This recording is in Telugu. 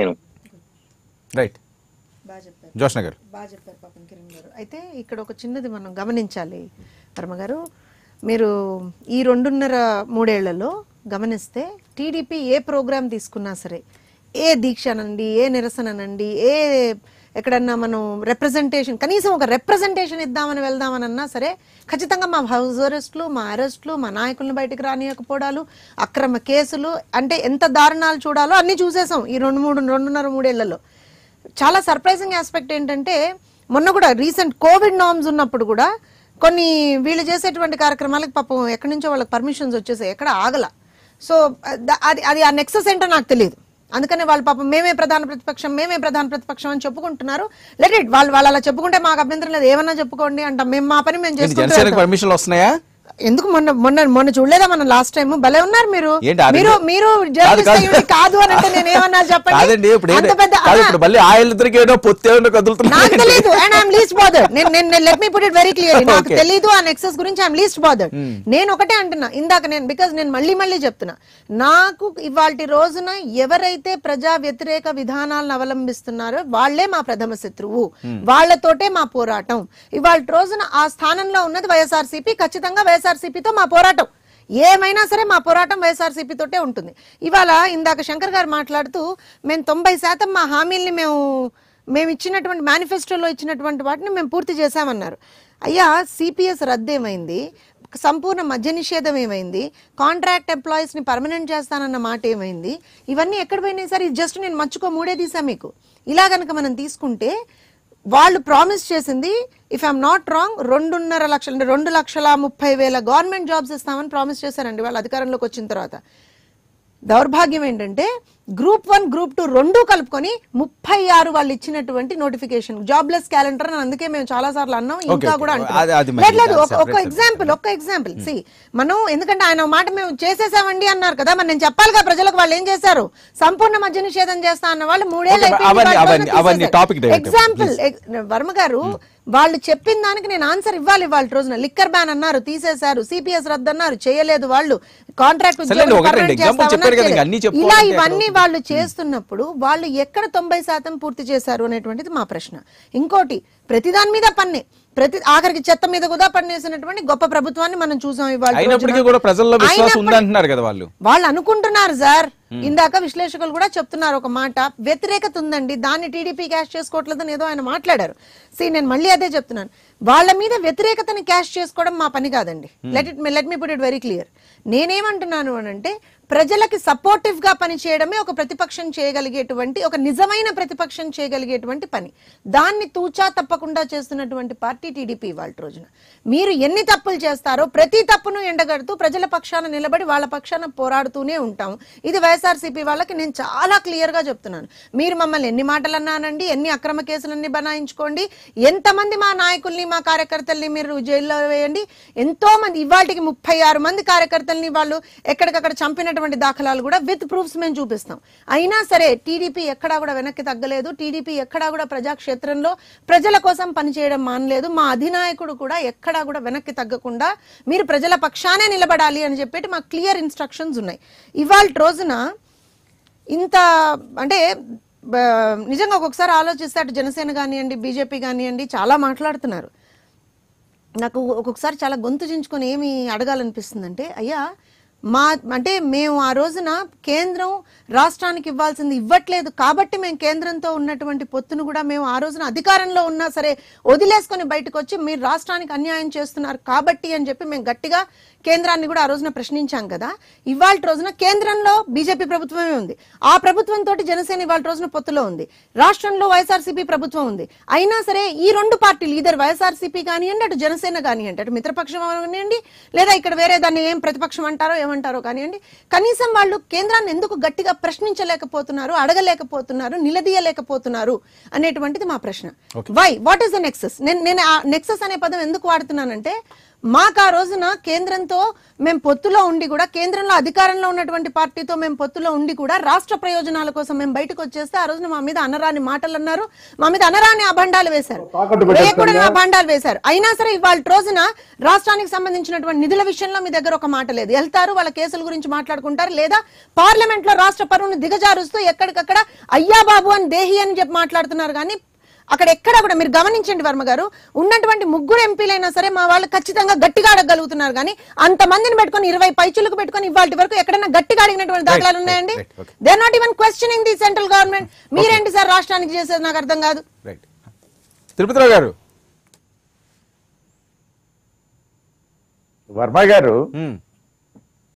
నేను రైట్ చెప్పారు పాపం కిరణ్ గారు అయితే ఇక్కడ ఒక చిన్నది మనం గమనించాలి పరమగారు మీరు ఈ రెండున్నర మూడేళ్లలో గమనిస్తే టీడీపీ ఏ ప్రోగ్రాం తీసుకున్నా సరే ఏ దీక్ష నండి ఏ నిరసన నండి ఏ ఎక్కడన్నా మనం రిప్రజెంటేషన్ కనీసం ఒక రిప్రజెంటేషన్ ఇద్దామని వెళ్దామనన్నా సరే ఖచ్చితంగా మా హౌస్ అరెస్టులు మా అరెస్టులు మా నాయకులను బయటకు రానియకపోవడాలు అక్రమ కేసులు అంటే ఎంత దారుణాలు చూడాలో అన్నీ చూసేసాం ఈ రెండు మూడు రెండున్నర మూడేళ్లలో చాలా సర్ప్రైజింగ్ ఆస్పెక్ట్ ఏంటంటే మొన్న కూడా రీసెంట్ కోవిడ్ నామ్స్ ఉన్నప్పుడు కూడా కొన్ని వీళ్ళు చేసేటువంటి కార్యక్రమాలకు పాపం ఎక్కడి నుంచో వాళ్ళకి పర్మిషన్స్ వచ్చేసాయి ఎక్కడ ఆగల సో అది అది ఆ నెక్సెస్ ఏంటో నాకు తెలియదు అందుకనే వాళ్ళు పాపం మేమే ప్రధాన ప్రతిపక్షం మేమే ప్రధాన ప్రతిపక్షం అని చెప్పుకుంటున్నారు లెట్ ఇట్ వాళ్ళు వాళ్ళు అలా చెప్పుకుంటే మాకు అభ్యంతరం లేదు ఏమన్నా చెప్పుకోండి అంటాం మేము మా పని మేము చేసుకుంటాం పర్మిషన్లు వస్తున్నాయా ఎందుకు మొన్న మొన్న మొన్న చూడలేదా మనం లాస్ట్ టైం భలే ఉన్నారు మీరు మీరు మీరు కాదు అని అంటే నేను ఏమన్నా చెప్పండి ఇప్పుడు మళ్ళీ ఏదో నాకు తెలియదు అండ్ ఐఎమ్ లీస్ట్ నేను నేను let me put it very clear నాకు తెలియదు ఆ నెక్సెస్ గురించి ఐఎమ్ లీస్ట్ hmm. నేను ఒకటే అంటున్నా ఇందాక నేను బికాస్ నేను మళ్ళీ మళ్ళీ చెప్తున్నా నాకు ఇవాళ రోజున ఎవరైతే ప్రజా వ్యతిరేక విధానాలను అవలంబిస్తున్నారో వాళ్లే మా ప్రథమ శత్రువు hmm. వాళ్లతోటే మా పోరాటం ఇవాళ రోజున ఆ స్థానంలో ఉన్నది వైఎస్ఆర్సీపీ ఖచ్చితంగా వైఎస్ఆర్సీపీతో మా పోరాటం ఏమైనా సరే మా పోరాటం వైఎస్ఆర్సీపీతోటే ఉంటుంది ఇవాళ ఇందాక శంకర్ గారు మాట్లాడుతూ మేము తొంభై శాతం మా హామీల్ని మేము మేము ఇచ్చినటువంటి మేనిఫెస్టోలో ఇచ్చినటువంటి వాటిని మేము పూర్తి చేశామన్నారు అయ్యా సిపిఎస్ రద్దేమైంది సంపూర్ణ మద్య నిషేధం ఏమైంది కాంట్రాక్ట్ ఎంప్లాయీస్ని పర్మనెంట్ చేస్తానన్న మాట ఏమైంది ఇవన్నీ ఎక్కడ పోయినాయి సార్ ఇది జస్ట్ నేను మర్చుకో మూడే తీసా మీకు ఇలా కనుక మనం తీసుకుంటే వాళ్ళు ప్రామిస్ చేసింది ఇఫ్ ఐఎమ్ నాట్ రాంగ్ రెండున్నర లక్షలు అంటే రెండు లక్షల ముప్పై వేల గవర్నమెంట్ జాబ్స్ ఇస్తామని ప్రామిస్ చేశారండి వాళ్ళు అధికారంలోకి వచ్చిన తర్వాత దౌర్భాగ్యం ఏంటంటే గ్రూప్ వన్ గ్రూప్ టూ రెండు కలుపుకొని ముప్పై ఆరు వాళ్ళు ఇచ్చినటువంటి నోటిఫికేషన్ జాబ్లెస్ క్యాలెండర్ అని అందుకే మేము చాలా సార్లు అన్నాం ఇంకా కూడా లేదు ఒక ఎగ్జాంపుల్ ఒక్క ఎగ్జాంపుల్ సి మనం ఎందుకంటే ఆయన మాట మేము చేసేసామండి అన్నారు కదా మరి నేను చెప్పాలిగా ప్రజలకు వాళ్ళు ఏం చేశారు సంపూర్ణ మధ్య నిషేధం చేస్తా అన్న వాళ్ళు మూడేళ్ళు ఎగ్జాంపుల్ వర్మ గారు hmm. వాళ్ళు చెప్పిన దానికి నేను ఆన్సర్ ఇవ్వాలి వాళ్ళ రోజున లిక్కర్ బ్యాన్ అన్నారు తీసేశారు సిపిఎస్ రద్దు అన్నారు చేయలేదు వాళ్ళు కాంట్రాక్ట్ ఇలా ఇవన్నీ వాళ్ళు చేస్తున్నప్పుడు వాళ్ళు ఎక్కడ తొంభై శాతం పూర్తి చేశారు అనేటువంటిది మా ప్రశ్న ఇంకోటి ప్రతి దాని మీద పన్నే ప్రతి ఆఖరికి చెత్త మీద కూడా పన్నేసినటువంటి గొప్ప ప్రభుత్వాన్ని మనం చూసాం ఇవాళ వాళ్ళు వాళ్ళు అనుకుంటున్నారు సార్ Hmm. ఇందాక విశ్లేషకులు కూడా చెప్తున్నారు ఒక మాట వ్యతిరేకత ఉందండి దాన్ని టీడీపీ క్యాష్ చేసుకోవట్లేదని ఏదో ఆయన మాట్లాడారు సీ నేను మళ్ళీ అదే చెప్తున్నాను వాళ్ళ మీద వ్యతిరేకతని క్యాష్ చేసుకోవడం మా పని కాదండి let it let me put it very clear నేనేమంటున్నాను అని అంటే ప్రజలకి సపోర్టివ్ గా పని చేయడమే ఒక ప్రతిపక్షం చేయగలిగేటువంటి ఒక నిజమైన ప్రతిపక్షం చేయగలిగేటువంటి పని దాన్ని తూచా తప్పకుండా చేస్తున్నటువంటి పార్టీ టీడీపీ వాళ్ళ రోజున మీరు ఎన్ని తప్పులు చేస్తారో ప్రతి తప్పును ఎండగడుతూ ప్రజల పక్షాన నిలబడి వాళ్ళ పక్షాన పోరాడుతూనే ఉంటాం ఇది వైఎస్ వైఎస్ఆర్సీపీ వాళ్ళకి నేను చాలా క్లియర్గా చెప్తున్నాను మీరు మమ్మల్ని ఎన్ని మాటలు అన్నానండి ఎన్ని అక్రమ కేసులన్నీ బనాయించుకోండి ఎంతమంది మా నాయకుల్ని మా కార్యకర్తల్ని మీరు జైల్లో వేయండి ఎంతోమంది ఇవాటికి ముప్పై ఆరు మంది కార్యకర్తల్ని వాళ్ళు ఎక్కడికక్కడ చంపినటువంటి దాఖలాలు కూడా విత్ ప్రూఫ్స్ మేము చూపిస్తాం అయినా సరే టీడీపీ ఎక్కడా కూడా వెనక్కి తగ్గలేదు టీడీపీ ఎక్కడా కూడా ప్రజాక్షేత్రంలో ప్రజల కోసం పనిచేయడం మానలేదు మా అధినాయకుడు కూడా ఎక్కడా కూడా వెనక్కి తగ్గకుండా మీరు ప్రజల పక్షానే నిలబడాలి అని చెప్పేటి మాకు క్లియర్ ఇన్స్ట్రక్షన్స్ ఉన్నాయి ఇవాళ రోజున ఇంత అంటే నిజంగా ఒక్కొక్కసారి ఆలోచిస్తే అటు జనసేన కానివ్వండి బీజేపీ కానివ్వండి చాలా మాట్లాడుతున్నారు నాకు ఒక్కొక్కసారి చాలా గొంతు చించుకొని ఏమి అడగాలనిపిస్తుందంటే అయ్యా మా అంటే మేము ఆ రోజున కేంద్రం రాష్ట్రానికి ఇవ్వాల్సింది ఇవ్వట్లేదు కాబట్టి మేము కేంద్రంతో ఉన్నటువంటి పొత్తును కూడా మేము ఆ రోజున అధికారంలో ఉన్నా సరే వదిలేసుకొని బయటకు వచ్చి మీరు రాష్ట్రానికి అన్యాయం చేస్తున్నారు కాబట్టి అని చెప్పి మేము గట్టిగా కేంద్రాన్ని కూడా ఆ రోజున ప్రశ్నించాం కదా ఇవాళ రోజున కేంద్రంలో బీజేపీ ప్రభుత్వమే ఉంది ఆ ప్రభుత్వం తోటి జనసేన ఇవాళ రోజున పొత్తులో ఉంది రాష్ట్రంలో వైఎస్ఆర్సీపీ ప్రభుత్వం ఉంది అయినా సరే ఈ రెండు పార్టీలు ఇద్దరు వైఎస్ఆర్సీపీ కానివ్వండి అటు జనసేన కానివ్వండి అటు మిత్రపక్షం కానివ్వండి లేదా ఇక్కడ వేరే దాన్ని ఏం ప్రతిపక్షం అంటారో ఏమంటారో కానివ్వండి కనీసం వాళ్ళు కేంద్రాన్ని ఎందుకు గట్టిగా ప్రశ్నించలేకపోతున్నారు అడగలేకపోతున్నారు నిలదీయలేకపోతున్నారు అనేటువంటిది మా ప్రశ్న why what is the nexus నేను నేను నెక్సెస్ అనే పదం ఎందుకు వాడుతున్నానంటే మాకు ఆ రోజున కేంద్రంతో మేము పొత్తులో ఉండి కూడా కేంద్రంలో అధికారంలో ఉన్నటువంటి పార్టీతో మేము పొత్తులో ఉండి కూడా రాష్ట్ర ప్రయోజనాల కోసం మేము బయటకు వచ్చేస్తే ఆ రోజున మా మీద అనరాని మాటలు అన్నారు మా మీద అనరాని అభండాలు వేశారు వేయకూడని అభండాలు వేశారు అయినా సరే ఇవాళ రోజున రాష్ట్రానికి సంబంధించినటువంటి నిధుల విషయంలో మీ దగ్గర ఒక మాట లేదు వెళ్తారు వాళ్ళ కేసుల గురించి మాట్లాడుకుంటారు లేదా పార్లమెంట్ లో రాష్ట్ర పరువును దిగజారుస్తూ ఎక్కడికక్కడ అయ్యా బాబు అని దేహి అని చెప్పి మాట్లాడుతున్నారు కానీ అక్కడ ఎక్కడ కూడా మీరు గమనించండి వర్మ గారు ఉన్నటువంటి ముగ్గురు ఎంపీలైనా సరే మా వాళ్ళు ఖచ్చితంగా గట్టిగా అడగలుగుతున్నారు కానీ అంతమందిని పెట్టుకొని ఇరవై పైచులకు పెట్టుకొని ఇవాళ వరకు ఎక్కడైనా గట్టిగా అడిగినటువంటి దాఖలాలు ఉన్నాయండి they not even questioning the central government మీరేంటి సార్ రాష్ట్రానికి చేసేది నాకు అర్థం కాదు తిరుపతిరావు గారు వర్మ గారు hmm.